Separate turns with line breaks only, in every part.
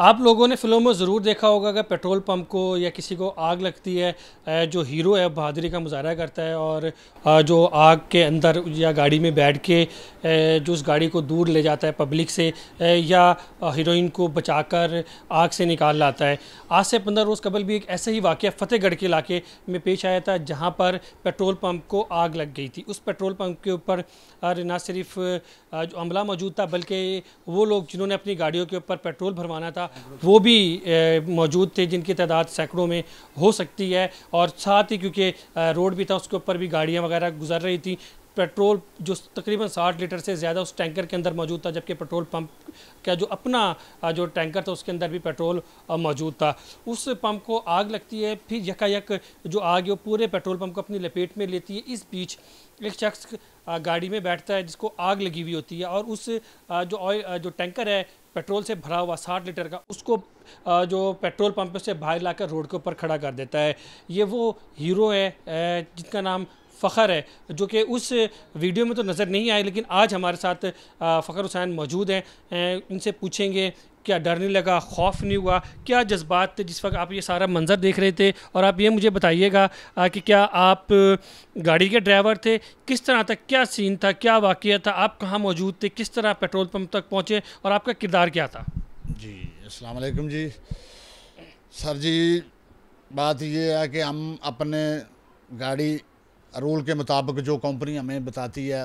आप लोगों ने फिल्मों में ज़रूर देखा होगा कि पेट्रोल पंप को या किसी को आग लगती है जो हीरो है बहादुरी का मुजाहरा करता है और जो आग के अंदर या गाड़ी में बैठ के जो उस गाड़ी को दूर ले जाता है पब्लिक से या हीरोइन को बचाकर आग से निकाल लाता है आज से पंद्रह रोज़ कबल भी एक ऐसा ही वाक़ फ़तेहगढ़ के इलाके में पेश आया था जहाँ पर पेट्रोल पम्प को आग लग गई थी उस पेट्रोल पम्प के ऊपर ना सिर्फ जो अमला मौजूद था बल्कि वो लोग जिन्होंने अपनी गाड़ियों के ऊपर पेट्रोल भरवाना था का वो भी मौजूद थे जिनकी तादाद सैकड़ों में हो सकती है और साथ ही क्योंकि रोड भी था उसके ऊपर भी गाड़ियाँ वगैरह गुजर रही थी पेट्रोल जो तकरीबन 60 लीटर से ज़्यादा उस टैंकर के अंदर मौजूद था जबकि पेट्रोल पंप का जो अपना जो टैंकर था उसके अंदर भी पेट्रोल मौजूद था उस पंप को आग लगती है फिर यकायक जो आग है वो पूरे पेट्रोल पंप को अपनी लपेट में लेती है इस बीच एक शख्स गाड़ी में बैठता है जिसको आग लगी हुई होती है और उस जो ऑयल जो टैंकर है पेट्रोल से भरा हुआ साठ लीटर का उसको जो पेट्रोल पंप से बाहर लाकर रोड के ऊपर खड़ा कर देता है ये वो हीरो है जिसका नाम फ़खर है जो कि उस वीडियो में तो नज़र नहीं आए लेकिन आज हमारे साथ फ़खर हुसैन मौजूद हैं उनसे पूछेंगे क्या डर नहीं लगा खौफ नहीं हुआ क्या जज्बात थे जिस वक्त आप ये सारा मंज़र देख रहे थे और आप ये मुझे बताइएगा कि क्या आप गाड़ी के ड्राइवर थे किस तरह तक क्या सीन था क्या वाक़ था आप कहाँ मौजूद थे किस तरह पेट्रोल पम्प तक पहुँचे और आपका किरदार क्या था
जी असलम जी सर जी बात ये है कि हम अपने गाड़ी रूल के मुताबिक जो कंपनी हमें बताती है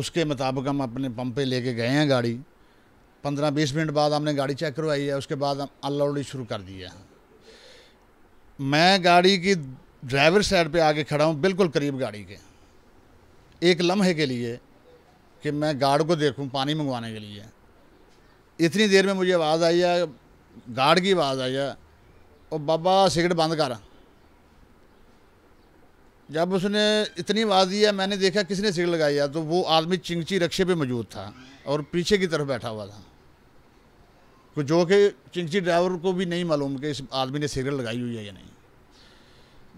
उसके मुताबिक हम अपने पंप पे लेके गए हैं गाड़ी पंद्रह बीस मिनट बाद हमने गाड़ी चेक करवाई है उसके बाद हम अनलोडिंग शुरू कर दी है मैं गाड़ी की ड्राइवर साइड पे आके खड़ा हूँ बिल्कुल करीब गाड़ी के एक लम्हे के लिए कि मैं गार्ड को देखूँ पानी मंगवाने के लिए इतनी देर में मुझे आवाज़ आई है गार्ड की आवाज़ आई है और बाबा सिगरेट बंद कर जब उसने इतनी आवाज़ दी है मैंने देखा किसी ने सिगरेट लगाई तो वो आदमी चिंगची रक्षे पे मौजूद था और पीछे की तरफ बैठा हुआ था तो जो कि चिंगची ड्राइवर को भी नहीं मालूम कि इस आदमी ने सिगरेट लगाई हुई है या नहीं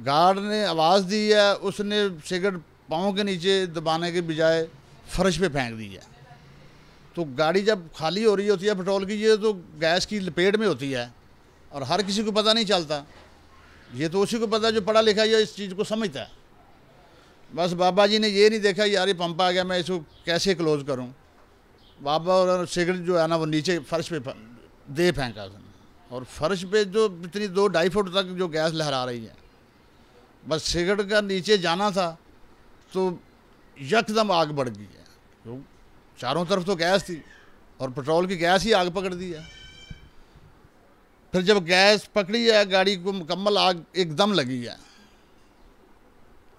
गार्ड ने आवाज़ दी है उसने सिगरेट पाँव के नीचे दबाने के बजाय फर्श पे फेंक दी है तो गाड़ी जब खाली हो रही होती है पेट्रोल की ये तो गैस की लपेट में होती है और हर किसी को पता नहीं चलता ये तो उसी को पता है जो पढ़ा लिखा है इस चीज़ को समझता है बस बाबा जी ने ये नहीं देखा यार ये पंप आ गया मैं इसको कैसे क्लोज करूँ बाबा और सिगरेट जो है ना वो नीचे फर्श पे दे फेंका उसने और फर्श पे जो इतनी दो ढाई फुट तक जो गैस लहरा रही है बस सिगरेट का नीचे जाना था तो यकदम आग बढ़ गई है तो चारों तरफ तो गैस थी और पेट्रोल की गैस ही आग पकड़ दी है फिर जब गैस पकड़ी है गाड़ी को मुकम्मल आग एकदम लगी है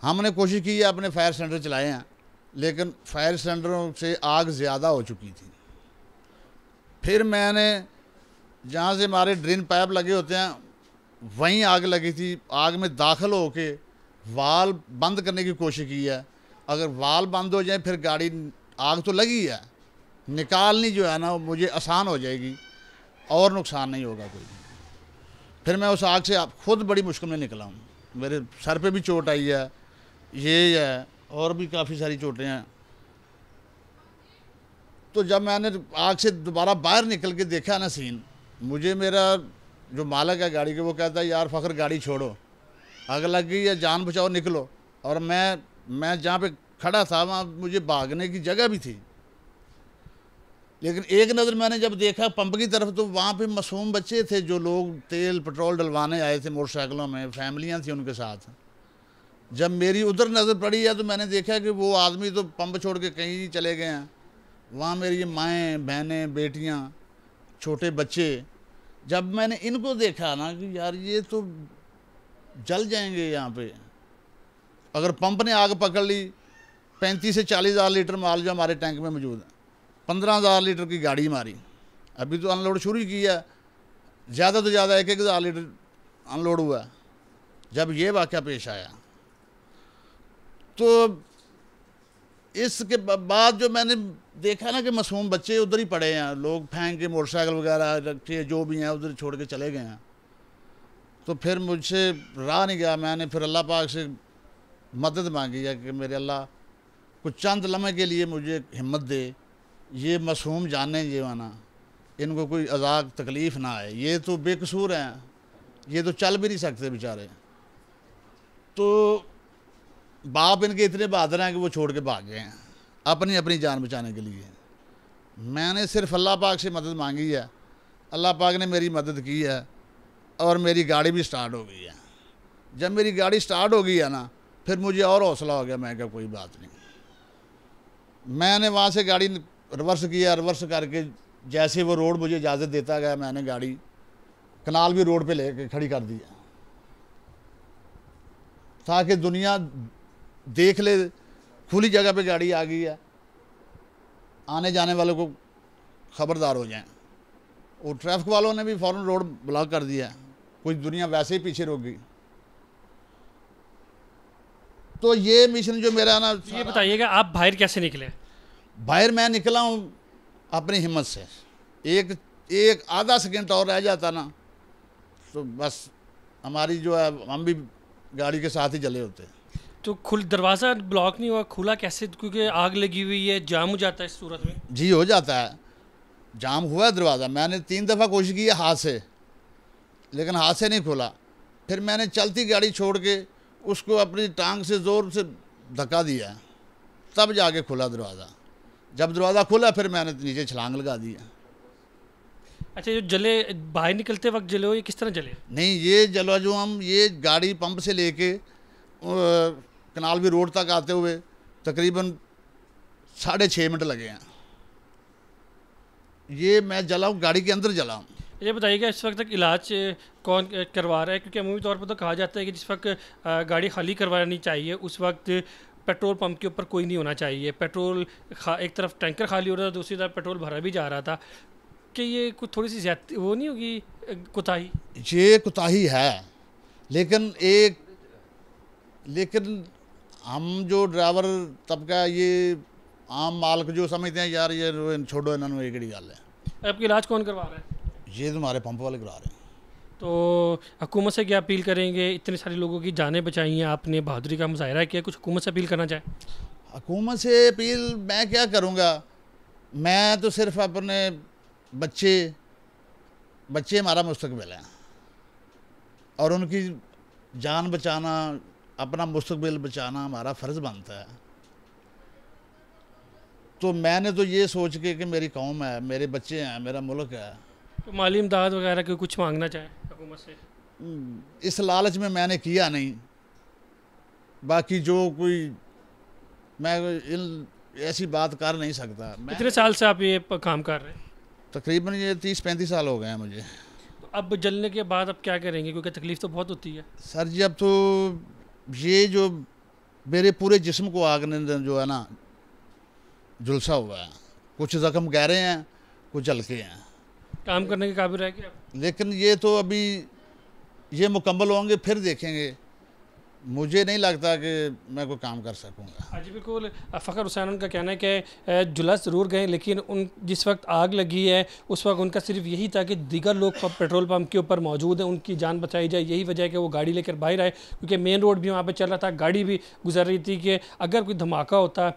हमने कोशिश की है अपने फायर सिलेंडर चलाए हैं लेकिन फायर सिलेंडरों से आग ज़्यादा हो चुकी थी फिर मैंने जहाँ से हमारे ड्रेन पाइप लगे होते हैं वहीं आग लगी थी आग में दाखिल के वाल बंद करने की कोशिश की है अगर वाल बंद हो जाए फिर गाड़ी आग तो लगी है निकालनी जो है ना मुझे आसान हो जाएगी और नुकसान नहीं होगा कोई फिर मैं उस आग से आप खुद बड़ी मुश्किल में निकला हूँ मेरे सर पे भी चोट आई है ये है और भी काफ़ी सारी चोटें हैं तो जब मैंने आग से दोबारा बाहर निकल के देखा ना सीन मुझे मेरा जो मालक है गाड़ी के वो कहता है यार फ़खर गाड़ी छोड़ो आग लग गई या जान बचाओ निकलो और मैं मैं जहाँ पे खड़ा था वहाँ मुझे भागने की जगह भी थी लेकिन एक नज़र मैंने जब देखा पंप की तरफ तो वहाँ पे मासूम बच्चे थे जो लोग तेल पेट्रोल डलवाने आए थे मोटरसाइकिलों में फैमिलियाँ थी उनके साथ जब मेरी उधर नज़र पड़ी है तो मैंने देखा कि वो आदमी तो पंप छोड़ के कहीं ही चले गए हैं वहाँ मेरी ये माएँ बहनें बेटियाँ छोटे बच्चे जब मैंने इनको देखा ना कि यार ये तो जल जाएंगे यहाँ पे अगर पंप ने आग पकड़ ली पैंतीस से चालीस हज़ार लीटर माल जो हमारे टैंक में मौजूद है पंद्रह हज़ार लीटर की गाड़ी मारी अभी तो अनलोड शुरू ही किया ज़्यादा तो ज़्यादा एक एक हज़ार लीटर अनलोड हुआ जब ये वाक़ पेश आया तो इसके बाद जो मैंने देखा ना कि मासूम बच्चे उधर ही पड़े हैं लोग फेंक के मोटरसाइकिल वगैरह रखे जो भी हैं उधर छोड़ के चले गए हैं तो फिर मुझसे रहा नहीं गया मैंने फिर अल्लाह पाक से मदद मांगी है कि मेरे अल्लाह कुछ चंद लम्हे के लिए मुझे हिम्मत दे ये मासूम जाने ये वाना इनको कोई अजाक तकलीफ़ ना आए ये तो बेकसूर हैं ये तो चल भी नहीं सकते बेचारे तो बाप इनके इतने बहादुर हैं कि वो छोड़ के भाग गए हैं अपनी अपनी जान बचाने के लिए मैंने सिर्फ अल्लाह पाक से मदद मांगी है अल्लाह पाक ने मेरी मदद की है और मेरी गाड़ी भी स्टार्ट हो गई है जब मेरी गाड़ी स्टार्ट हो गई है ना फिर मुझे और हौसला हो गया मैं क्या कोई बात नहीं मैंने वहाँ से गाड़ी रिवर्स किया रिवर्स करके जैसे वो रोड मुझे इजाज़त देता गया मैंने गाड़ी कनाल भी रोड पे लेके खड़ी कर दी ताकि दुनिया देख ले खुली जगह पे गाड़ी आ गई है आने जाने वालों को खबरदार हो जाएं और ट्रैफिक वालों ने भी फ़ौरन रोड ब्लॉक कर दिया है कुछ दुनिया वैसे ही पीछे रोक गई तो ये मिशन जो मेरा ना तो ये बताइएगा आप बाहर कैसे निकले बाहर मैं निकला हूँ अपनी हिम्मत से एक एक आधा सेकेंड और रह जाता ना तो बस हमारी जो है हम भी गाड़ी के साथ ही चले होते हैं
तो खुल दरवाज़ा ब्लॉक नहीं हुआ खुला कैसे क्योंकि आग लगी हुई है जाम हो जाता है इस सूरत में
जी हो जाता है जाम हुआ है दरवाज़ा मैंने तीन दफ़ा कोशिश की है हाथ से लेकिन हाथ से नहीं खुला फिर मैंने चलती गाड़ी छोड़ के उसको अपनी टांग से ज़ोर से धक्का दिया तब जाके खुला दरवाज़ा जब दरवाज़ा खुला फिर मैंने नीचे छलांग लगा दिया अच्छा जो जले बाहर निकलते वक्त जले हो ये किस तरह जले नहीं ये जला जो हम ये गाड़ी पंप से लेके कनाल भी रोड तक आते हुए तकरीबन साढ़े छः मिनट लगे हैं ये मैं जला हूँ गाड़ी के अंदर जला हूँ ये
बताइएगा इस वक्त तक इलाज कौन करवा रहा है क्योंकि अमूमी तौर पर तो कहा जाता है कि जिस वक्त गाड़ी खाली करवानी चाहिए उस वक्त पेट्रोल पंप के ऊपर कोई नहीं होना चाहिए पेट्रोल एक तरफ टैंकर खाली हो रहा था दूसरी तरफ पेट्रोल भरा भी जा रहा था कि ये कुछ थोड़ी सी ज्यादा वो नहीं
होगी कोताही ये कोताही है लेकिन एक लेकिन हम जो ड्राइवर तबका ये आम मालक जो समझते हैं यार ये छोड़ो इन्होंने एक गल
है आपकी इलाज कौन करवा रहे
हैं ये तुम्हारे तो पंप वाले करवा रहे हैं
तो हुकूमत से क्या अपील करेंगे इतने सारे लोगों की जानें बचाई हैं आपने बहादुरी का मुजाहरा किया कुछ हुकूमत से अपील करना चाहें हुकूमत से अपील मैं क्या
करूँगा मैं तो सिर्फ अपने बच्चे बच्चे हमारा मुस्तबिल हैं और उनकी जान बचाना अपना मुस्तबिल बचाना हमारा फ़र्ज़ बनता है तो मैंने तो ये सोच के कि मेरी कौम है मेरे बच्चे हैं मेरा मुल्क है तो माली इमदाद वगैरह के कुछ मांगना चाहें से हम्म, इस लालच में मैंने किया नहीं बाकी जो कोई मैं इन ऐसी बात कर नहीं सकता कितने साल से आप ये काम कर रहे हैं तकरीबन ये तीस पैंतीस साल हो गए हैं मुझे
तो अब जलने के बाद अब क्या करेंगे क्योंकि तकलीफ़ तो बहुत होती है
सर जी अब तो ये जो मेरे पूरे जिस्म को आग ने जो है ना झुलसा हुआ है कुछ ज़ख्म गहरे हैं कुछ हल्के हैं काम करने के काबिल रह क्या लेकिन ये तो अभी ये मुकम्मल होंगे फिर देखेंगे मुझे नहीं लगता कि मैं कोई काम कर सकूंगा
हाँ जी बिल्कुल फ़खर हुसैन का कहना है कि जुलस ज़रूर गए लेकिन उन जिस वक्त आग लगी है उस वक्त उनका सिर्फ यही था कि दीगर लोग पेट्रोल पंप के ऊपर मौजूद हैं उनकी जान बचाई जाए यही वजह है कि वो गाड़ी लेकर बाहर आए क्योंकि मेन रोड भी वहाँ पर चल रहा था गाड़ी भी गुजर रही थी कि अगर कोई धमाका होता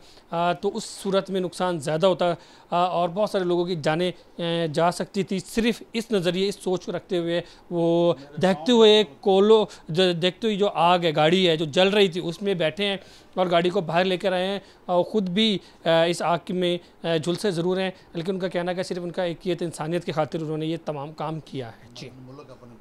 तो उस सूरत में नुकसान ज़्यादा होता और बहुत सारे लोगों की जाने जा सकती थी सिर्फ इस नज़रिए इस सोच को रखते हुए वो देखते हुए कोलो देखते हुए जो आग है गाड़ी गाड़ी है जो जल रही थी उसमें बैठे हैं और गाड़ी को बाहर लेकर आए हैं और ख़ुद भी इस आग में झुलसे ज़रूर हैं लेकिन उनका कहना है कि सिर्फ उनका एक ये तो इंसानियत की खातिर उन्होंने ये तमाम काम किया है
जी